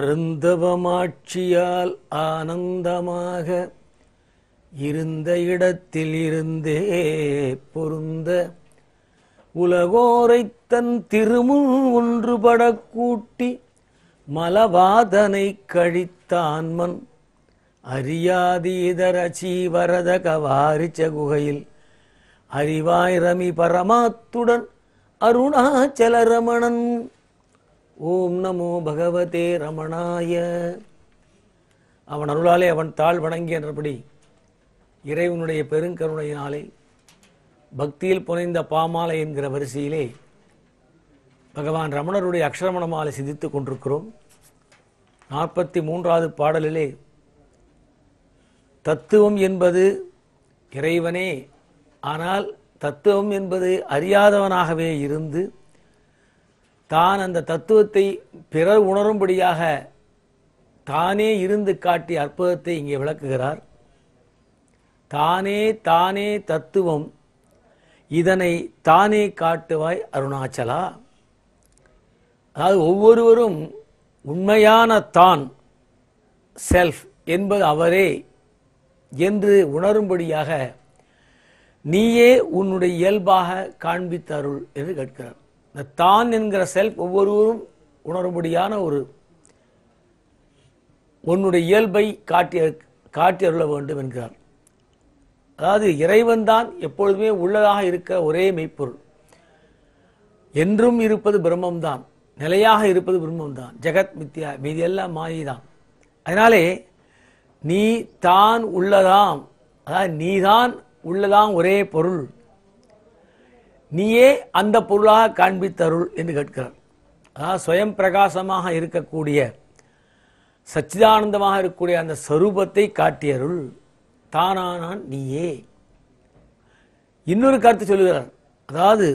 அருந்தவமாட்சியால் ஆனந்தமாக இருந்த இடத்தில் இருந்தே பொருந்த உலகோரை தன் திருமுன் ஒன்றுபடக் கூட்டி மலவாதனை கழித்தான்மன் அறியாதீதர சீவரத கவாரிச்ச குகையில் அறிவாய் ரமி பரமாத்துடன் அருணாச்சல ரமணன் ஓம் நமோ பகவதே ரமணாய அவன் அருளாலே அவன் தாழ் வணங்கி என்றபடி இறைவனுடைய பெருங்கருணையினாலே பக்தியில் புனைந்த பாமாலை என்கிற வரிசையிலே பகவான் ரமணருடைய அக்ஷரமணமாலை சிந்தித்து கொண்டிருக்கிறோம் நாற்பத்தி மூன்றாவது பாடலிலே தத்துவம் என்பது இறைவனே ஆனால் தத்துவம் என்பது அறியாதவனாகவே இருந்து தான் அந்த தத்துவத்தை பிறர் உணரும்படியாக தானே இருந்து காட்டி அற்புதத்தை இங்கே விளக்குகிறார் தானே தானே தத்துவம் இதனை தானே காட்டுவாய் அருணாச்சலா அதாவது ஒவ்வொருவரும் உண்மையான தான் செல்ஃப் என்பது அவரே என்று உணரும்படியாக நீயே உன்னுடைய இயல்பாக காண்பித்தருள் என்று கேட்கிறார் இந்த தான் என்கிற செல்ஃப் ஒவ்வொருவரும் உணரும்படியான ஒரு உன்னுடைய இயல்பை காட்டிய அருள வேண்டும் என்கிறார் அதாவது இறைவன் தான் எப்பொழுதுமே உள்ளதாக இருக்க ஒரே மெய்ப்பொருள் என்றும் இருப்பது பிரம்மம்தான் நிலையாக இருப்பது பிரம்மம்தான் ஜெகத் மித்யா மீதி எல்லாம் அதனாலே நீ தான் உள்ளதாம் அதாவது நீதான் உள்ளதாம் ஒரே பொருள் நீயே அந்த பொருளாக காண்பித்தருள் என்று கேட்கிறார் அதாவது சுயம் பிரகாசமாக இருக்கக்கூடிய சச்சிதானந்தமாக இருக்கக்கூடிய அந்த ஸ்வரூபத்தை காட்டியருள் தானானான் நீயே இன்னொரு கருத்து சொல்லுகிறார் அதாவது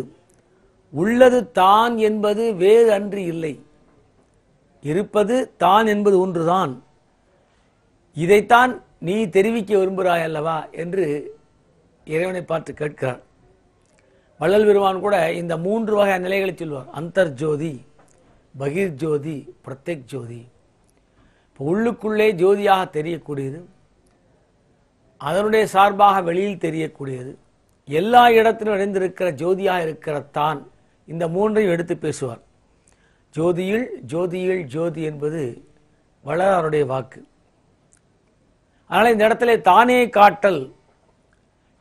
உள்ளது தான் என்பது வேறு அன்று இல்லை இருப்பது தான் என்பது ஒன்றுதான் இதைத்தான் நீ தெரிவிக்க விரும்புகிறாய் அல்லவா என்று இறைவனை பார்த்து கேட்கிறார் வள்ளல் பெருமான் கூட இந்த மூன்று வகை நிலைகளை சொல்வார் அந்தர்ஜோதி பகிர் ஜோதி பிரத்யக் ஜோதி இப்போ உள்ளுக்குள்ளே ஜோதியாக தெரியக்கூடியது அதனுடைய சார்பாக வெளியில் தெரியக்கூடியது எல்லா இடத்திலும் இணைந்திருக்கிற ஜோதியாக இருக்கிற தான் இந்த மூன்றையும் எடுத்து பேசுவார் ஜோதியில் ஜோதியில் ஜோதி என்பது வளராருடைய வாக்கு அதனால் இந்த இடத்துல தானே காட்டல்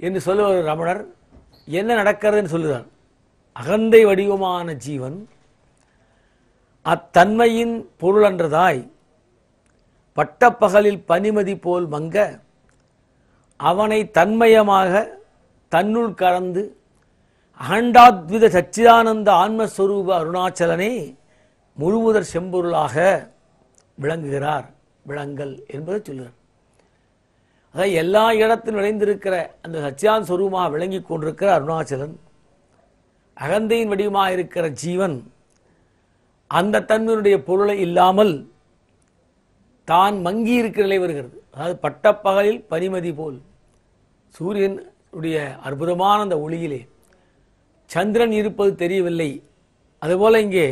என்று சொல்லுவார் ரமணர் என்ன நடக்கிறதுன்னு சொல்லுகிறான் அகந்தை வடிவமான ஜீவன் அத்தன்மையின் பொருளன்றதாய் பட்டப்பகலில் பனிமதி போல் மங்க அவனை தன்மயமாக தன்னுள் கலந்து அகண்டாத்வித சச்சிதானந்த ஆன்மஸ்வரூப அருணாச்சலனே முழுமுதற் செம்பொருளாக விளங்குகிறார் விளங்கல் என்பதை சொல்கிறார் அதான் எல்லா இடத்திலும் விளைந்திருக்கிற அந்த சச்சியான் சொரூபமாக விளங்கி கொண்டிருக்கிற அருணாச்சலன் அகந்தையின் வடிவமாக இருக்கிற ஜீவன் அந்த தன்மையினுடைய பொருளை இல்லாமல் தான் மங்கி இருக்கிற நிலை வருகிறது அதாவது பட்டப்பகலில் பனிமதி போல் சூரியனுடைய அற்புதமான அந்த ஒளியிலே சந்திரன் இருப்பது தெரியவில்லை அதுபோல் இங்கே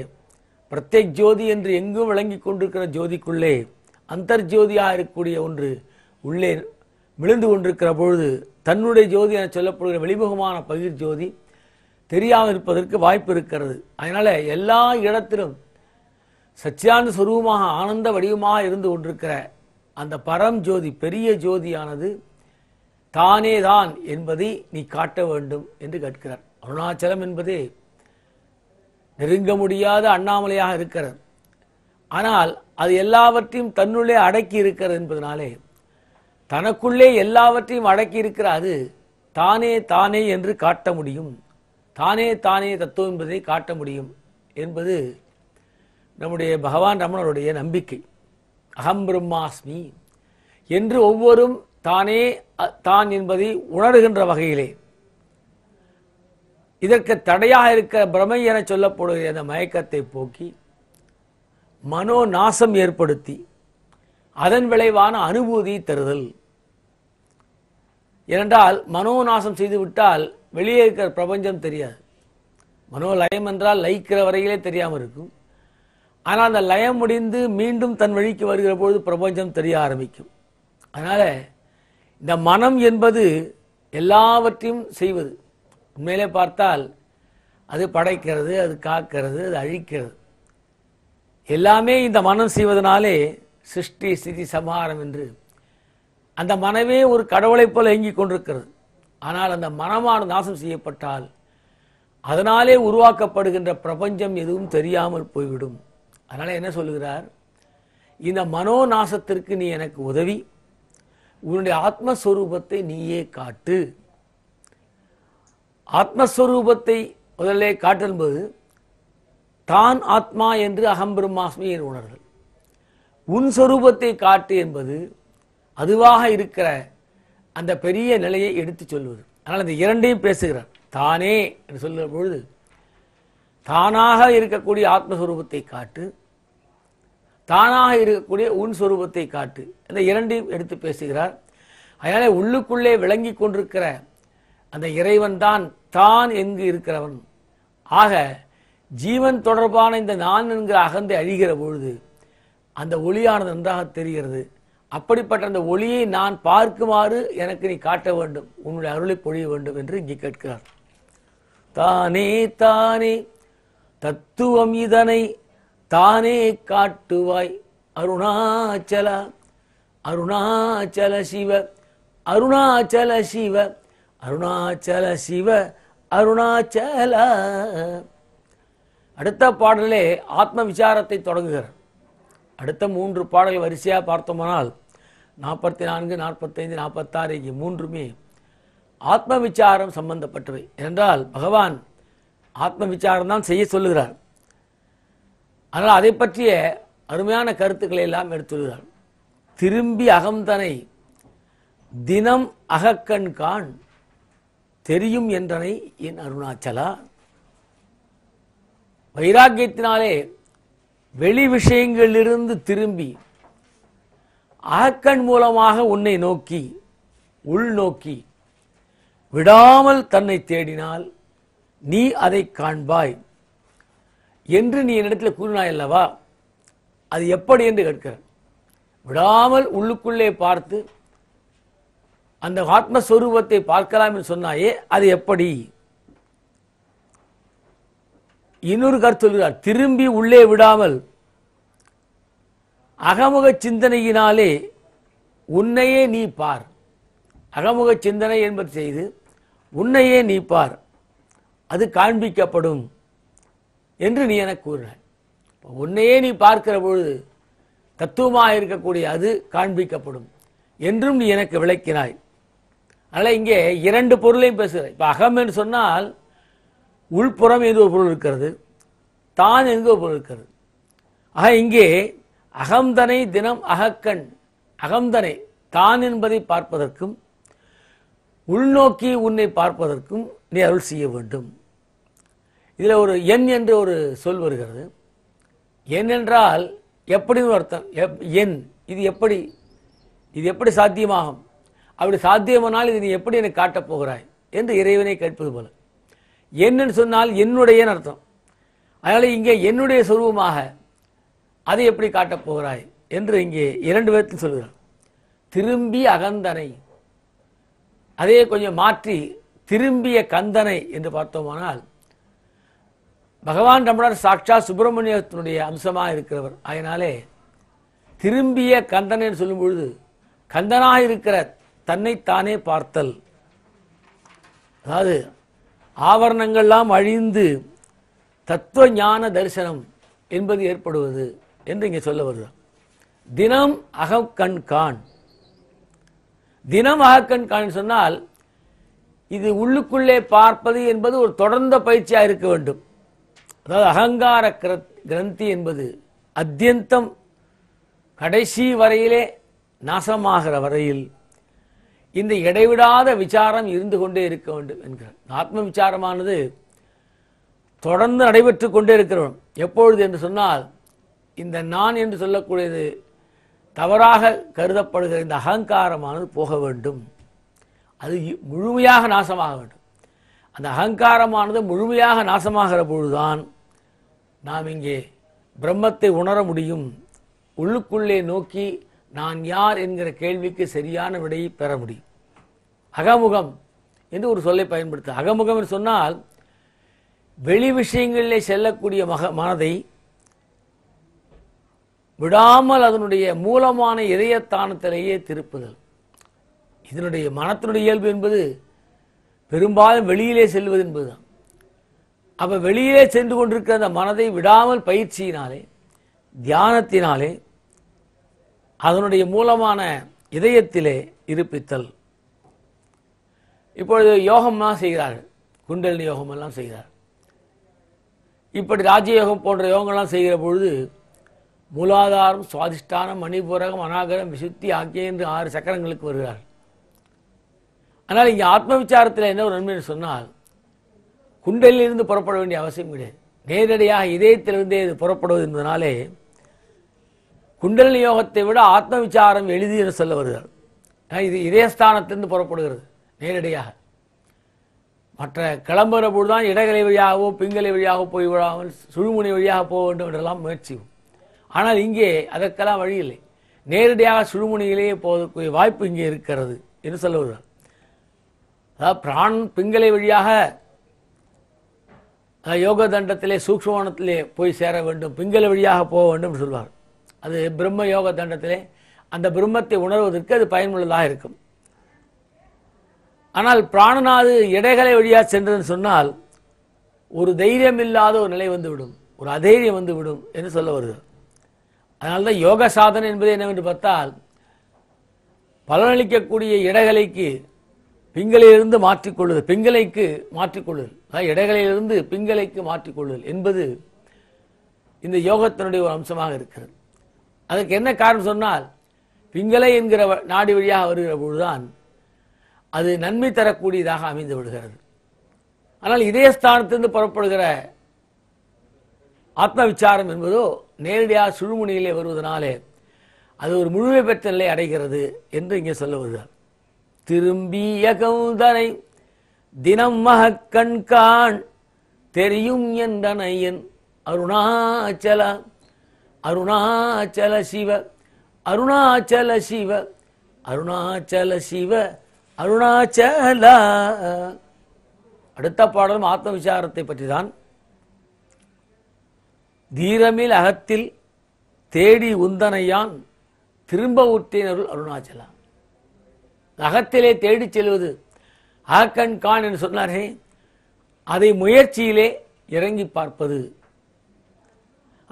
பிரத்யேக் ஜோதி என்று எங்கும் விளங்கி கொண்டிருக்கிற ஜோதிக்குள்ளே அந்தர்ஜோதியாக இருக்கக்கூடிய ஒன்று உள்ளே விழுந்து கொண்டிருக்கிற பொழுது தன்னுடைய ஜோதி என சொல்லப்படுகிற வெளிமுகமான பகிர் ஜோதி தெரியாமல் இருப்பதற்கு வாய்ப்பு இருக்கிறது அதனால் எல்லா இடத்திலும் சச்சியான சுரூபமாக ஆனந்த வடிவமாக இருந்து கொண்டிருக்கிற அந்த பரம் ஜோதி பெரிய ஜோதியானது தானே தான் என்பதை நீ காட்ட வேண்டும் என்று கேட்கிறார் அருணாச்சலம் என்பதே நெருங்க முடியாத அண்ணாமலையாக இருக்கிறது ஆனால் அது எல்லாவற்றையும் தன்னுள்ளே அடக்கி இருக்கிறது என்பதனாலே தனக்குள்ளே எல்லாவற்றையும் அடக்கி இருக்கிற அது தானே தானே என்று காட்ட முடியும் தானே தானே தத்துவம் என்பதை காட்ட முடியும் என்பது நம்முடைய பகவான் ரமணருடைய நம்பிக்கை அகம் பிரம்மாஸ்மி என்று ஒவ்வொரும் தானே தான் என்பதை உணர்கின்ற வகையிலே இதற்கு தடையாக இருக்கிற பிரமை என சொல்லப்படுகிற அந்த மயக்கத்தை போக்கி மனோ நாசம் ஏற்படுத்தி அதன் விளைவான அனுபூதி தருதல் ஏனென்றால் மனோநாசம் செய்துவிட்டால் வெளியே இருக்கிற பிரபஞ்சம் தெரியாது மனோ லயம் என்றால் லயிக்கிற வரையிலே தெரியாமல் இருக்கும் ஆனால் அந்த லயம் முடிந்து மீண்டும் தன் வழிக்கு வருகிற பொழுது பிரபஞ்சம் தெரிய ஆரம்பிக்கும் அதனால் இந்த மனம் என்பது எல்லாவற்றையும் செய்வது உண்மையிலே பார்த்தால் அது படைக்கிறது அது காக்கிறது அது அழிக்கிறது எல்லாமே இந்த மனம் செய்வதனாலே சிருஷ்டி ஸ்திதி சமாரம் என்று அந்த மனமே ஒரு கடவுளைப் போல இயங்கிக் கொண்டிருக்கிறது ஆனால் அந்த மனமானது நாசம் செய்யப்பட்டால் அதனாலே உருவாக்கப்படுகின்ற பிரபஞ்சம் எதுவும் தெரியாமல் போய்விடும் அதனால் என்ன சொல்கிறார் இந்த மனோ நாசத்திற்கு நீ எனக்கு உதவி உன்னுடைய ஆத்மஸ்வரூபத்தை நீயே காட்டு ஆத்மஸ்வரூபத்தை முதலே காட்டும்போது தான் ஆத்மா என்று அகம்பிரம்மாஸ்மி என்று உணர்கள் உன் சொரூபத்தை காட்டு என்பது அதுவாக இருக்கிற அந்த பெரிய நிலையை எடுத்து சொல்வது அதனால் அந்த இரண்டையும் பேசுகிறார் தானே என்று சொல்லுற பொழுது தானாக இருக்கக்கூடிய ஆத்மஸ்வரூபத்தை காட்டு தானாக இருக்கக்கூடிய உன் சுரூபத்தை காட்டு இந்த இரண்டையும் எடுத்து பேசுகிறார் அதனால உள்ளுக்குள்ளே விளங்கி கொண்டிருக்கிற அந்த இறைவன் தான் தான் எங்கு இருக்கிறவன் ஆக ஜீவன் தொடர்பான இந்த நான் என்கிற அகந்தை அழிகிற பொழுது அந்த ஒளியானது நன்றாக தெரிகிறது அப்படிப்பட்ட அந்த ஒளியை நான் பார்க்குமாறு எனக்கு நீ காட்ட வேண்டும் உன்னுடைய அருளை பொழிய வேண்டும் என்று இங்கே கேட்கிறார் தானே தானே தத்துவம் இதனை தானே காட்டுவாய் அருணாச்சல அருணாச்சல சிவ அருணாச்சல சிவ அருணாச்சல சிவ அருணாச்சல அடுத்த பாடலே ஆத்ம விசாரத்தை தொடங்குகிறார் அடுத்த மூன்று பாடல் வரிசையாக பார்த்தோமானால் நாற்பத்தி நான்கு நாற்பத்தைந்து நாற்பத்தாறு இங்கே மூன்றுமே ஆத்ம விசாரம் சம்பந்தப்பட்டவை என்றால் பகவான் ஆத்ம விசாரம் தான் செய்ய சொல்லுகிறார் ஆனால் அதை பற்றிய அருமையான கருத்துக்களை எல்லாம் எடுத்துள்ளார் திரும்பி அகம்தனை தினம் அகக்கண் கான் தெரியும் என்றனை என் அருணாச்சலா வைராக்கியத்தினாலே வெளி விஷயங்களிலிருந்து திரும்பி ஆக்கண் மூலமாக உன்னை நோக்கி உள் நோக்கி விடாமல் தன்னை தேடினால் நீ அதை காண்பாய் என்று நீ என்னிடத்தில் கூறினாய் அல்லவா அது எப்படி என்று கேட்கிறேன் விடாமல் உள்ளுக்குள்ளே பார்த்து அந்த ஆத்மஸ்வரூபத்தை பார்க்கலாம் என்று சொன்னாயே அது எப்படி இன்னொரு கருத்து சொல்கிறார் திரும்பி உள்ளே விடாமல் அகமுக சிந்தனையினாலே உன்னையே நீ பார் அகமுக சிந்தனை என்பது செய்து உன்னையே நீ பார் அது காண்பிக்கப்படும் என்று நீ என கூறுற உன்னையே நீ பார்க்கிற பொழுது தத்துவமாக இருக்கக்கூடிய அது காண்பிக்கப்படும் என்றும் நீ எனக்கு விளக்கினாய் அதனால் இங்கே இரண்டு பொருளையும் பேசுகிற இப்போ அகம் என்று சொன்னால் உள்புறம் என்ற ஒரு பொருள் இருக்கிறது தான் என்ற ஒரு பொருள் இருக்கிறது ஆக இங்கே அகம்தனை தினம் அகக்கண் அகம்தனை தான் என்பதை பார்ப்பதற்கும் உள்நோக்கி உன்னை பார்ப்பதற்கும் நீ அருள் செய்ய வேண்டும் இதில் ஒரு எண் என்று ஒரு சொல் வருகிறது எண் என்றால் எப்படி அர்த்தம் எண் இது எப்படி இது எப்படி சாத்தியமாகும் அப்படி சாத்தியமானால் இது நீ எப்படி எனக்கு காட்டப் போகிறாய் என்று இறைவனை கேட்பது போல என்னன்னு சொன்னால் என்னுடையன்னு அர்த்தம் அதனால் இங்கே என்னுடைய சொருபமாக அதை எப்படி காட்டப் போகிறாய் என்று இங்கே இரண்டு விதத்தில் சொல்கிறார் திரும்பி அகந்தனை அதையே கொஞ்சம் மாற்றி திரும்பிய கந்தனை என்று பார்த்தோமானால் பகவான் ரமணர் சாட்சா சுப்பிரமணியத்தினுடைய அம்சமாக இருக்கிறவர் அதனாலே திரும்பிய கந்தனை சொல்லும் பொழுது கந்தனாக இருக்கிற தன்னைத்தானே பார்த்தல் அதாவது ஆவரணங்கள்லாம் அழிந்து தத்துவ ஞான தரிசனம் என்பது ஏற்படுவது என்று இங்கே சொல்ல வருது தினம் அகக்கண் கான் தினம் அகக்கண் கான் சொன்னால் இது உள்ளுக்குள்ளே பார்ப்பது என்பது ஒரு தொடர்ந்த பயிற்சியாக இருக்க வேண்டும் அதாவது அகங்கார கிரந்தி என்பது அத்தியந்தம் கடைசி வரையிலே நாசமாகிற வரையில் இந்த இடைவிடாத விசாரம் இருந்து கொண்டே இருக்க வேண்டும் என்கிறார் ஆத்ம விசாரமானது தொடர்ந்து நடைபெற்று கொண்டே இருக்கிறோம் எப்பொழுது என்று சொன்னால் இந்த நான் என்று சொல்லக்கூடியது தவறாக கருதப்படுகிற இந்த அகங்காரமானது போக வேண்டும் அது முழுமையாக நாசமாக வேண்டும் அந்த அகங்காரமானது முழுமையாக நாசமாகிற பொழுதுதான் நாம் இங்கே பிரம்மத்தை உணர முடியும் உள்ளுக்குள்ளே நோக்கி நான் யார் என்கிற கேள்விக்கு சரியான விடையை பெற முடியும் அகமுகம் என்று ஒரு சொல்லை பயன்படுத்த அகமுகம் சொன்னால் வெளி விஷயங்களிலே செல்லக்கூடிய மக மனதை விடாமல் அதனுடைய மூலமான இதயத்தானத்திலேயே திருப்புதல் இதனுடைய மனத்தினுடைய இயல்பு என்பது பெரும்பாலும் வெளியிலே செல்வது என்பதுதான் அப்ப வெளியிலே சென்று கொண்டிருக்கிற அந்த மனதை விடாமல் பயிற்சியினாலே தியானத்தினாலே அதனுடைய மூலமான இதயத்திலே இருப்பித்தல் இப்பொழுது யோகம்லாம் செய்கிறார்கள் குண்டலினி எல்லாம் செய்கிறார் இப்படி ராஜயோகம் போன்ற யோகங்கள்லாம் செய்கிற பொழுது மூலாதாரம் சுவாதிஷ்டானம் மணிபூரகம் அனாகரம் விசுத்தி ஆகிய என்று ஆறு சக்கரங்களுக்கு வருகிறார் ஆனால் இங்கே ஆத்ம விசாரத்தில் என்ன ஒரு நன்மை சொன்னால் குண்டலிலிருந்து புறப்பட வேண்டிய அவசியம் கிடையாது நேரடியாக இதயத்திலிருந்தே இது புறப்படுவது என்பதனாலே குண்டல் யோகத்தை விட ஆத்ம விசாரம் எளிது என்று சொல்ல வருகிறார் இது இதயஸ்தானத்திலிருந்து புறப்படுகிறது நேரடியாக மற்ற கிளம்புகிற பொழுதுதான் இடகலை வழியாகவோ பிங்கலை வழியாகவோ போய் சுழுமுனை வழியாக போக வேண்டும் என்றெல்லாம் முயற்சியும் ஆனால் இங்கே அதற்கெல்லாம் வழி இல்லை நேரடியாக சுழுமுனையிலேயே போவதற்குரிய வாய்ப்பு இங்கே இருக்கிறது என்று சொல்ல அதாவது பிராண் பிங்களை வழியாக யோக தண்டத்திலே சூக்ஷ்மோணத்திலே போய் சேர வேண்டும் பிங்களை வழியாக போக வேண்டும் சொல்வார் அது பிரம்ம யோக தண்டத்திலே அந்த பிரம்மத்தை உணர்வதற்கு அது பயனுள்ளதாக இருக்கும் ஆனால் பிராணனாது இடைகளை வழியாக சென்றதுன்னு சொன்னால் ஒரு தைரியம் இல்லாத ஒரு நிலை வந்துவிடும் ஒரு அதைரியம் வந்துவிடும் என்று சொல்ல வருகிறார் அதனால்தான் யோக சாதனை என்பது என்னவென்று பார்த்தால் பலனளிக்கக்கூடிய இடகலைக்கு பிங்களிலிருந்து மாற்றிக்கொள்ளுதல் பிங்கலைக்கு மாற்றிக்கொள்ளுதல் அதாவது இடைகளிலிருந்து பிங்கலைக்கு மாற்றிக்கொள்ளுதல் என்பது இந்த யோகத்தினுடைய ஒரு அம்சமாக இருக்கிறது அதற்கு என்ன காரணம் சொன்னால் பிங்களை என்கிற நாடு வழியாக வருகிற பொழுதுதான் அது நன்மை தரக்கூடியதாக அமைந்து விடுகிறது ஆனால் இதய ஸ்தானத்திலிருந்து புறப்படுகிற ஆத்ம விசாரம் என்பதோ நேரடியாக சுழுமுனையிலே வருவதனாலே அது ஒரு முழுமை பெற்ற நிலை அடைகிறது என்று இங்கே சொல்ல வருகிறார் திரும்பிய கவுந்தனை தினம் மகக்கண்கான் தெரியும் என்றன அருணாச்சல அருணாச்சல சிவ அருணாச்சல சிவ அருணாச்சல சிவ அருணாச்சல அடுத்த பாடலும் ஆத்ம விசாரத்தை பற்றி தான் தீரமில் அகத்தில் தேடி உந்தனையான் திரும்ப அருள் அருணாச்சலா அகத்திலே தேடிச் செல்வது அகக்கண் கான் என்று சொன்னாரே அதை முயற்சியிலே இறங்கி பார்ப்பது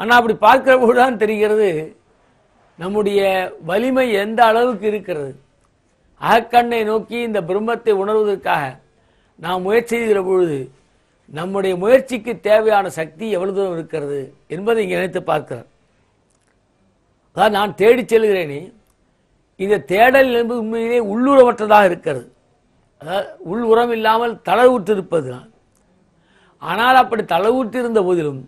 ஆனால் அப்படி பார்க்கிற போதுதான் தெரிகிறது நம்முடைய வலிமை எந்த அளவுக்கு இருக்கிறது அகக்கண்ணை நோக்கி இந்த பிரம்மத்தை உணர்வதற்காக நாம் முயற்சி செய்கிற பொழுது நம்முடைய முயற்சிக்கு தேவையான சக்தி எவ்வளவு தூரம் இருக்கிறது என்பதை இங்கே நினைத்து பார்க்கிறார் அதான் நான் தேடி செல்கிறேனே இந்த தேடல் என்பது உண்மையிலே உள்ளுறவற்றதாக இருக்கிறது அதாவது உள் உரம் இல்லாமல் தளவுற்றிருப்பது நான் ஆனால் அப்படி தளவுற்றிருந்த போதிலும்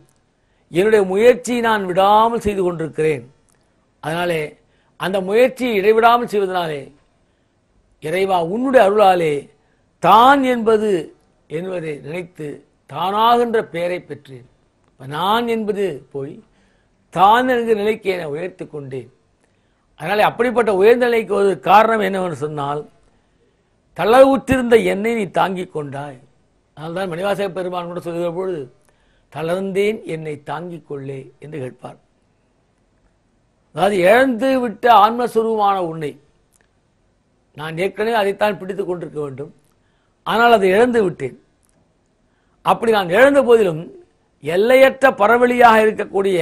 என்னுடைய முயற்சியை நான் விடாமல் செய்து கொண்டிருக்கிறேன் அதனாலே அந்த முயற்சியை இடைவிடாமல் செய்வதனாலே இறைவா உன்னுடைய அருளாலே தான் என்பது என்பதை நினைத்து தானாகின்ற பெயரை பெற்றேன் நான் என்பது போய் தான் என்கிற நிலைக்கு என்னை உயர்த்தி கொண்டேன் அதனால் அப்படிப்பட்ட உயர்ந்த நிலைக்கு ஒரு காரணம் என்னவென்று சொன்னால் தளவுற்றிருந்த என்னை நீ தாங்கிக் கொண்டாய் அதனால்தான் மணிவாசக பெருமான் கூட சொல்கிற பொழுது தளர்ந்தேன் என்னை தாங்கிக் கொள்ளே என்று கேட்பார் அதாவது இழந்து விட்ட ஆன்மஸ்வரூபமான உன்னை நான் ஏற்கனவே அதைத்தான் பிடித்து கொண்டிருக்க வேண்டும் ஆனால் அதை இழந்து விட்டேன் அப்படி நான் எழுந்த போதிலும் எல்லையற்ற பரவழியாக இருக்கக்கூடிய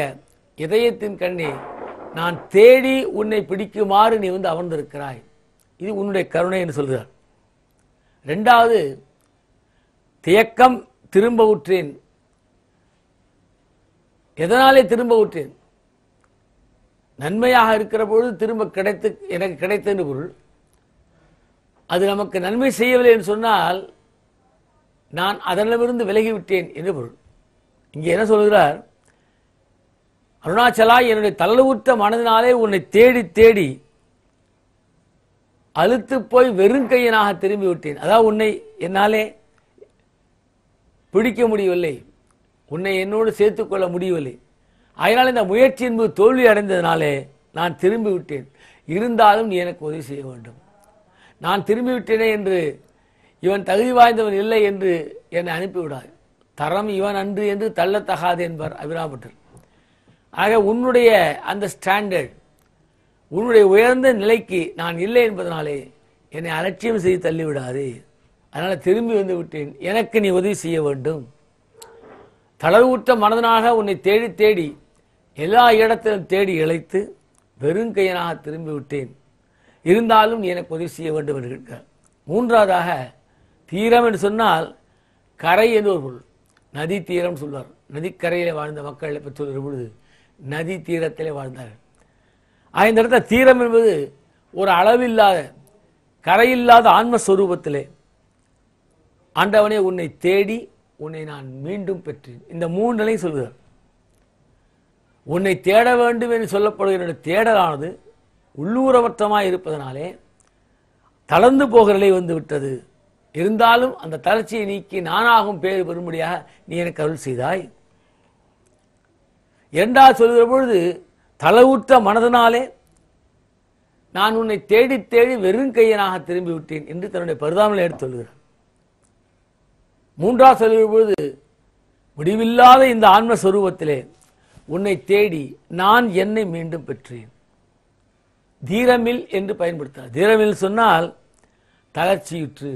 இதயத்தின் கண்ணே நான் தேடி உன்னை பிடிக்குமாறு நீ வந்து அமர்ந்திருக்கிறாய் இது உன்னுடைய கருணை என்று சொல்கிறார் ரெண்டாவது தியக்கம் திரும்ப உற்றேன் எதனாலே திரும்ப உற்றேன் நன்மையாக இருக்கிற பொழுது திரும்ப கிடைத்து எனக்கு கிடைத்தன்னு பொருள் அது நமக்கு நன்மை செய்யவில்லை என்று சொன்னால் நான் அதனிடமிருந்து விலகிவிட்டேன் என்று பொருள் இங்கே என்ன சொல்கிறார் அருணாச்சலா என்னுடைய தள்ளவுத்த மனதினாலே உன்னை தேடி தேடி அழுத்து போய் வெறும் திரும்பி விட்டேன் அதாவது உன்னை என்னாலே பிடிக்க முடியவில்லை உன்னை என்னோடு சேர்த்துக்கொள்ள முடியவில்லை அதனால் இந்த முயற்சி என்பது தோல்வி அடைந்ததினாலே நான் திரும்பி விட்டேன் இருந்தாலும் நீ எனக்கு உதவி செய்ய வேண்டும் நான் திரும்பிவிட்டேனே என்று இவன் தகுதி வாய்ந்தவன் இல்லை என்று என்னை அனுப்பிவிடாது தரம் இவன் அன்று என்று தள்ளத்தகாது என்பார் அபிராமட்டர் ஆக உன்னுடைய அந்த ஸ்டாண்டர்ட் உன்னுடைய உயர்ந்த நிலைக்கு நான் இல்லை என்பதனாலே என்னை அலட்சியம் செய்து தள்ளிவிடாது அதனால் திரும்பி வந்து விட்டேன் எனக்கு நீ உதவி செய்ய வேண்டும் தளர்வுற்ற மனதனாக உன்னை தேடி தேடி எல்லா இடத்திலும் தேடி இழைத்து வெறுங்கையனாக திரும்பி விட்டேன் இருந்தாலும் நீ எனக்கு உதவி செய்ய வேண்டும் என்று கேட்க மூன்றாவதாக தீரம் என்று சொன்னால் கரை என்று ஒரு பொருள் நதி தீரம்னு சொல்வார் நதிக்கரையில் வாழ்ந்த மக்களை பற்றி சொல்கிற பொழுது நதி தீரத்திலே வாழ்ந்தார் ஆக இந்த இடத்துல தீரம் என்பது ஒரு அளவில்லாத கரையில்லாத ஆன்மஸ்வரூபத்திலே ஆண்டவனே உன்னை தேடி உன்னை நான் மீண்டும் பெற்றேன் இந்த மூன்றிலையும் சொல்கிறார் உன்னை தேட வேண்டும் என்று சொல்லப்படுகிற தேடலானது உள்ளூரவற்றமாக இருப்பதனாலே தளர்ந்து போகிற நிலை வந்து விட்டது இருந்தாலும் அந்த தளர்ச்சியை நீக்கி நானாகும் பேர் வரும்படியாக நீ எனக்கு அருள் செய்தாய் இரண்டாவது சொல்கிற பொழுது தளவுற்ற மனதனாலே நான் உன்னை தேடி தேடி வெறும் கையனாக திரும்பி விட்டேன் என்று தன்னுடைய பரிதாமலை எடுத்து சொல்கிறார் மூன்றாவது சொல்கிற பொழுது முடிவில்லாத இந்த ஆன்மஸ்வரூபத்திலே உன்னை தேடி நான் என்னை மீண்டும் பெற்றேன் தீரமில் என்று பயன்படுத்தார் தீரமில் சொன்னால் தளர்ச்சியுற்று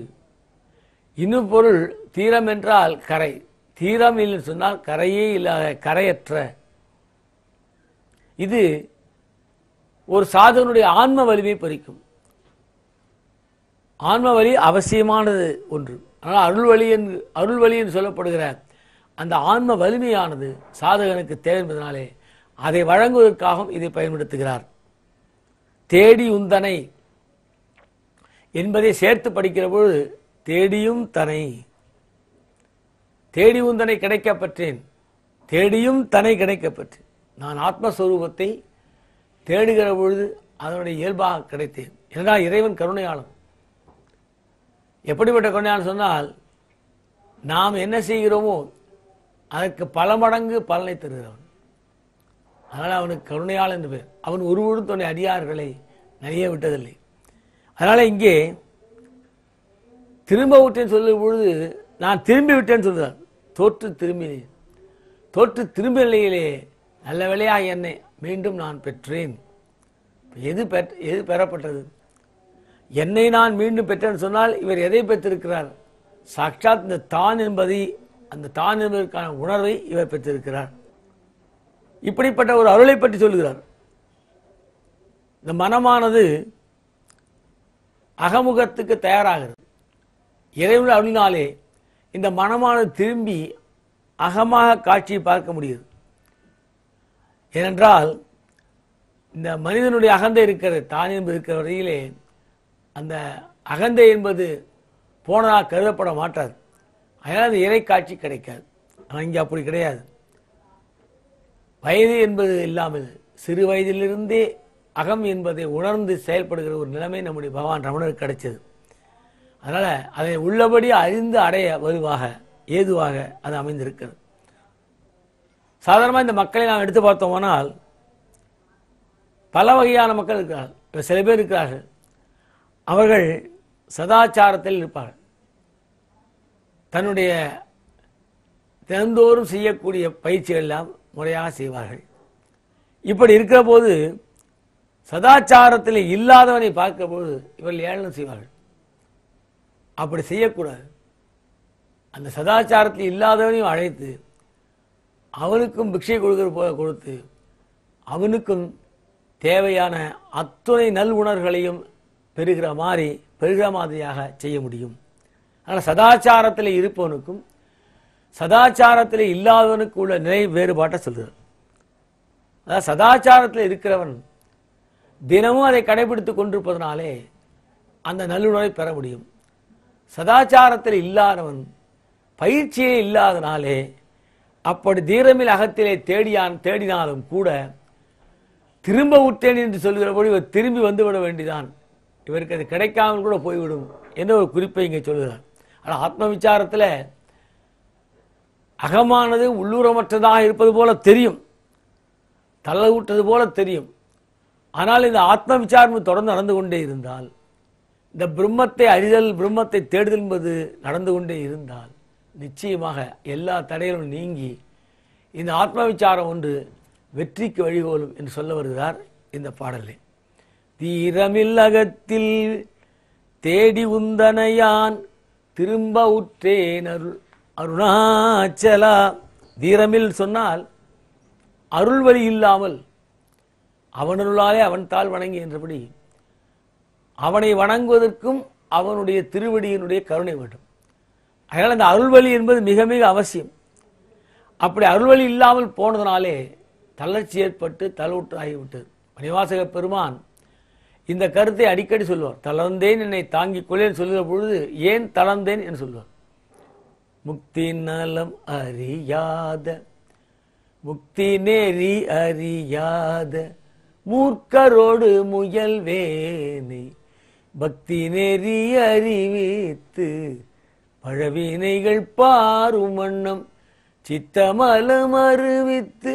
இன்னும் பொருள் தீரம் என்றால் கரை தீரம் இல்லை சொன்னால் கரையே இல்லாத கரையற்ற இது ஒரு சாதகனுடைய ஆன்ம வலிமை பறிக்கும் ஆன்ம வழி அவசியமானது ஒன்று ஆனால் அருள் வழி என்று அருள் வழி என்று சொல்லப்படுகிற அந்த ஆன்ம வலிமையானது சாதகனுக்கு தேவை என்பதனாலே அதை வழங்குவதற்காகவும் இதை பயன்படுத்துகிறார் தேடி உந்தனை என்பதை சேர்த்து படிக்கிற பொழுது தேடியும் தனை தேடி உந்தனை கிடைக்க தேடியும் தனை கிடைக்க நான் ஆத்மஸ்வரூபத்தை தேடுகிற பொழுது அதனுடைய இயல்பாக கிடைத்தேன் என்னடா இறைவன் கருணையாளம் எப்படிப்பட்ட கருணையாளம் சொன்னால் நாம் என்ன செய்கிறோமோ அதற்கு பல மடங்கு பலனை தருகிறவன் அதனால் அவனுக்கு கருணையாளன் என்று பேர் அவன் ஒருவரும் தன்னை அடியார்களை நிறைய விட்டதில்லை அதனால் இங்கே திரும்ப விட்டேன்னு சொல்லும் பொழுது நான் திரும்பி விட்டேன்னு சொல்கிறார் தோற்று திரும்பினேன் தோற்று திரும்ப இல்லையிலே நல்ல வேலையாக என்னை மீண்டும் நான் பெற்றேன் எது பெற் எது பெறப்பட்டது என்னை நான் மீண்டும் பெற்றேன்னு சொன்னால் இவர் எதை பெற்றிருக்கிறார் சாட்சாத் இந்த தான் என்பதை அந்த தான் என்பதற்கான உணர்வை இவர் பெற்றிருக்கிறார் இப்படிப்பட்ட ஒரு அருளை பற்றி சொல்கிறார் இந்த மனமானது அகமுகத்துக்கு தயாராகிறது இறைவன் அருளினாலே இந்த மனமானது திரும்பி அகமாக காட்சியை பார்க்க முடியுது ஏனென்றால் இந்த மனிதனுடைய அகந்தை இருக்கிறது தான் என்பது இருக்கிற வரையிலே அந்த அகந்தை என்பது போனதாக கருதப்பட மாட்டாது அதனால் அந்த இறை காட்சி கிடைக்காது ஆனால் இங்கே அப்படி கிடையாது வயது என்பது இல்லாமல் சிறு வயதிலிருந்தே அகம் என்பதை உணர்ந்து செயல்படுகிற ஒரு நிலைமை நம்முடைய பகவான் ரமணருக்கு கிடைச்சது அதனால் அதை உள்ளபடி அறிந்து அடைய வலுவாக ஏதுவாக அது அமைந்திருக்கிறது சாதாரணமாக இந்த மக்களை நாம் எடுத்து பார்த்தோமானால் பல வகையான மக்கள் இருக்கிறார்கள் இப்போ சில பேர் இருக்கிறார்கள் அவர்கள் சதாச்சாரத்தில் இருப்பார்கள் தன்னுடைய தினந்தோறும் செய்யக்கூடிய பயிற்சிகள் எல்லாம் முறையாக செய்வார்கள் இப்படி இருக்கிற போது சதாச்சாரத்தில் இல்லாதவனை பார்க்கும்போது இவர்கள் ஏளனம் செய்வார்கள் அப்படி செய்யக்கூடாது அந்த சதாச்சாரத்தில் இல்லாதவனையும் அழைத்து அவனுக்கும் பிக்ஷை கொடுக்கிற போல கொடுத்து அவனுக்கும் தேவையான அத்துணை நல் உணர்வுகளையும் பெறுகிற மாதிரி பெறுகிற மாதிரியாக செய்ய முடியும் ஆனால் சதாச்சாரத்தில் இருப்பவனுக்கும் சதாச்சாரத்தில் இல்லாதவனுக்கு உள்ள நிலை வேறுபாட்டை சொல்கிறான் அதாவது சதாச்சாரத்தில் இருக்கிறவன் தினமும் அதை கடைபிடித்து கொண்டிருப்பதனாலே அந்த நல்லுணரை பெற முடியும் சதாச்சாரத்தில் இல்லாதவன் பயிற்சியே இல்லாதனாலே அப்படி தீரமில் அகத்திலே தேடியான் தேடினாலும் கூட திரும்ப விட்டேன் என்று சொல்கிறபடி இவர் திரும்பி வந்துவிட வேண்டிதான் இவருக்கு அது கிடைக்காமல் கூட போய்விடும் என்ற ஒரு குறிப்பை இங்கே சொல்கிறார் ஆனால் ஆத்ம விசாரத்தில் அகமானது உள்ளூரமற்றதாக இருப்பது போல தெரியும் தள்ள விட்டது போல தெரியும் ஆனால் இந்த ஆத்ம விசாரம் தொடர்ந்து நடந்து கொண்டே இருந்தால் இந்த பிரம்மத்தை அறிதல் பிரம்மத்தை தேடுதல் என்பது நடந்து கொண்டே இருந்தால் நிச்சயமாக எல்லா தடைகளும் நீங்கி இந்த ஆத்மவிச்சாரம் ஒன்று வெற்றிக்கு வழிகோலும் என்று சொல்ல வருகிறார் இந்த பாடலில் தீரமில்லகத்தில் தேடி உந்தனையான் திரும்ப உற்றேன் அருள் அருணாச்சலா தீரமில் சொன்னால் அருள் வழி இல்லாமல் அவனருளாலே அவன் தாழ் வணங்கி என்றபடி அவனை வணங்குவதற்கும் அவனுடைய திருவடியினுடைய கருணை வேண்டும் அதனால் அந்த அருள்வழி என்பது மிக மிக அவசியம் அப்படி அருள்வழி இல்லாமல் போனதுனாலே தளர்ச்சி ஏற்பட்டு தலவுற்று மணிவாசக பெருமான் இந்த கருத்தை அடிக்கடி சொல்வார் தளர்ந்தேன் என்னை தாங்கிக் கொள்ளேன் சொல்கிற பொழுது ஏன் தளர்ந்தேன் என்று சொல்வார் முக்தி நலம் அறியாத முக்தி நேரி அறியாத மூர்க்கரோடு முயல்வேனே பக்தி நெறி அறிவித்து பழவினைகள் பாரும் வண்ணம் சித்தமலம் அறிவித்து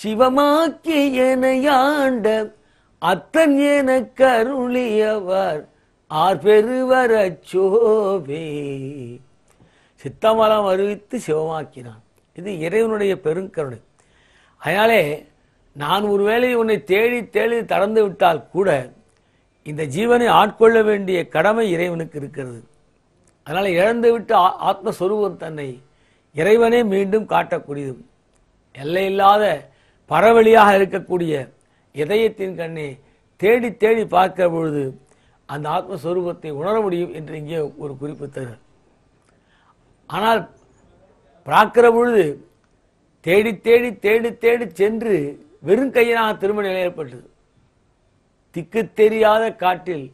சிவமாக்கி என அத்தன் என கருளியவர் ஆர் பெருவர சோவே சித்தமலம் அறிவித்து சிவமாக்கினான் இது இறைவனுடைய பெருங்கருணை அதனாலே நான் ஒருவேளை உன்னை தேடி தேடி தடந்து விட்டால் கூட இந்த ஜீவனை ஆட்கொள்ள வேண்டிய கடமை இறைவனுக்கு இருக்கிறது அதனால் இழந்துவிட்டு ஆத்மஸ்வரூபம் தன்னை இறைவனே மீண்டும் காட்டக்கூடியது எல்லையில்லாத பரவழியாக இருக்கக்கூடிய இதயத்தின் கண்ணே தேடி தேடி பார்க்கிற பொழுது அந்த ஆத்மஸ்வரூபத்தை உணர முடியும் என்று இங்கே ஒரு குறிப்பு தருகிறார் ஆனால் பார்க்கிற பொழுது தேடி தேடி தேடி தேடி சென்று வெறும் கையினாக திரும்ப நிலை ஏற்பட்டது திக்கு தெரியாத காட்டில்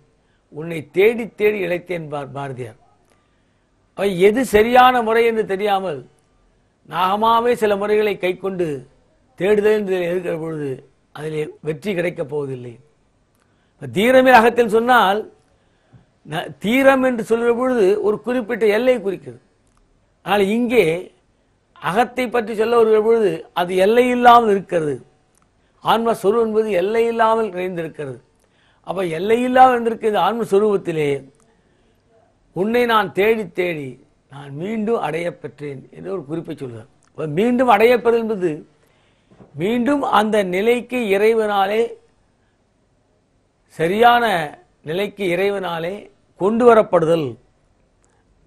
உன்னை தேடி தேடி இழைத்தேன் பார் பாரதியார் அவை எது சரியான முறை என்று தெரியாமல் நாகமாகவே சில முறைகளை கை கொண்டு தேடுதல் என்று இருக்கிற பொழுது அதில் வெற்றி கிடைக்கப் போவதில்லை தீரமே அகத்தில் சொன்னால் தீரம் என்று சொல்கிற பொழுது ஒரு குறிப்பிட்ட எல்லை குறிக்கிறது ஆனால் இங்கே அகத்தை பற்றி சொல்ல வருகிற பொழுது அது எல்லை இல்லாமல் இருக்கிறது ஆன்ம சொல் என்பது எல்லை இல்லாமல் நிறைந்திருக்கிறது அப்போ எல்லையில்லா வந்திருக்கு இந்த ஆன்மஸ்வரூபத்திலே உன்னை நான் தேடி தேடி நான் மீண்டும் அடைய பெற்றேன் என்று ஒரு குறிப்பை சொல்கிறார் மீண்டும் அடைய என்பது மீண்டும் அந்த நிலைக்கு இறைவனாலே சரியான நிலைக்கு இறைவனாலே கொண்டு வரப்படுதல்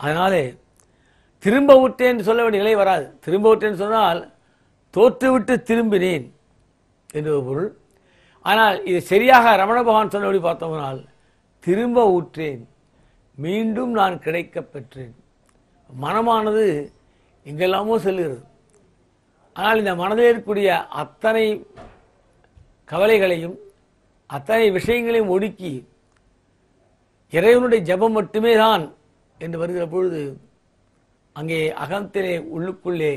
அதனாலே திரும்ப விட்டேன் சொல்ல வேண்டிய நிலை வராது திரும்ப விட்டேன்னு சொன்னால் தோற்றுவிட்டு திரும்பினேன் என்ற பொருள் ஆனால் இது சரியாக ரமண பகவான் சொன்னபடி பார்த்தோம்னால் திரும்ப ஊற்றேன் மீண்டும் நான் கிடைக்க பெற்றேன் மனமானது எங்கெல்லாமோ செல்கிறது ஆனால் இந்த மனதில் இருக்கக்கூடிய அத்தனை கவலைகளையும் அத்தனை விஷயங்களையும் ஒடுக்கி இறைவனுடைய ஜபம் மட்டுமே தான் என்று வருகிற பொழுது அங்கே அகத்திலே உள்ளுக்குள்ளே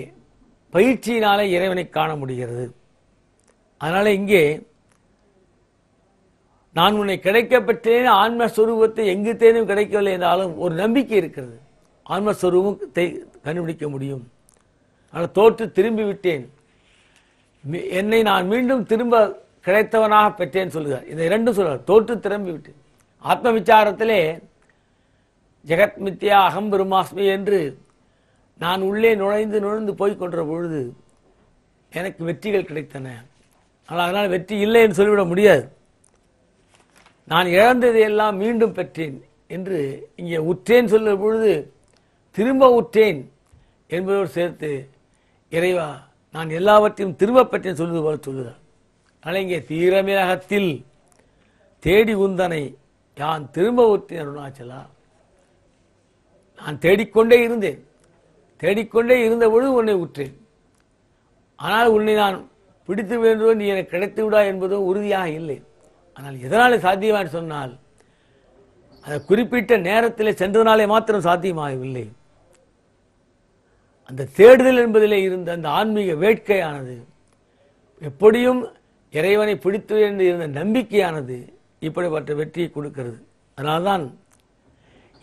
பயிற்சியினாலே இறைவனை காண முடிகிறது அதனால் இங்கே நான் உன்னை கிடைக்கப்பட்டேன் ஆன்மஸ்வரூபத்தை எங்கு தேனும் கிடைக்கவில்லை என்றாலும் ஒரு நம்பிக்கை இருக்கிறது ஆன்மஸ்வரூபத்தை கண்டுபிடிக்க முடியும் ஆனால் தோற்று திரும்பி விட்டேன் என்னை நான் மீண்டும் திரும்ப கிடைத்தவனாக பெற்றேன் சொல்லுகிறார் இந்த இரண்டும் சொல்கிறார் தோற்று திரும்பி விட்டேன் ஆத்ம விசாரத்திலே ஜெகத் மித்யா அகம் பெருமாஸ்மி என்று நான் உள்ளே நுழைந்து நுழைந்து போய் கொன்ற பொழுது எனக்கு வெற்றிகள் கிடைத்தன ஆனால் அதனால் வெற்றி இல்லை என்று சொல்லிவிட முடியாது நான் இழந்ததை எல்லாம் மீண்டும் பெற்றேன் என்று இங்கே உற்றேன் சொல்லுற பொழுது திரும்ப உற்றேன் என்பதோடு சேர்த்து இறைவா நான் எல்லாவற்றையும் திரும்ப பெற்றேன் சொல்வது போல சொல்லுதான் ஆனால் இங்கே தீரமேகத்தில் தேடி உந்தனை யான் திரும்ப உற்றேன் அருணாச்சலா நான் தேடிக்கொண்டே இருந்தேன் தேடிக்கொண்டே இருந்த பொழுது உன்னை உற்றேன் ஆனால் உன்னை நான் பிடித்து வேண்டும் நீ எனக்கு கிடைத்து விடா என்பதும் உறுதியாக இல்லை ஆனால் எதனால் சாத்தியமாக சொன்னால் அதை குறிப்பிட்ட நேரத்தில் சென்றதனாலே மாத்திரம் சாத்தியமாகவில்லை அந்த தேடுதல் என்பதிலே இருந்த அந்த ஆன்மீக வேட்கையானது எப்படியும் இறைவனை பிடித்து என்று இருந்த நம்பிக்கையானது இப்படிப்பட்ட வெற்றியை கொடுக்கிறது அதனால்தான்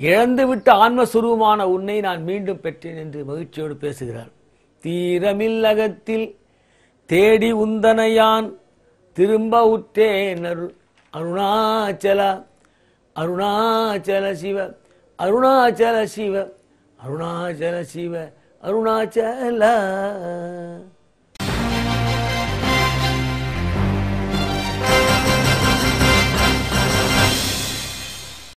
இழந்துவிட்ட ஆன்மஸ்வரூபமான உன்னை நான் மீண்டும் பெற்றேன் என்று மகிழ்ச்சியோடு பேசுகிறார் தீரமில்லகத்தில் தேடி உந்தனையான் திரும்ப உற்றேன் அருணாச்சல அருணாச்சல சிவ அருணாச்சல சிவ அருணாச்சல சிவ அருணாச்சல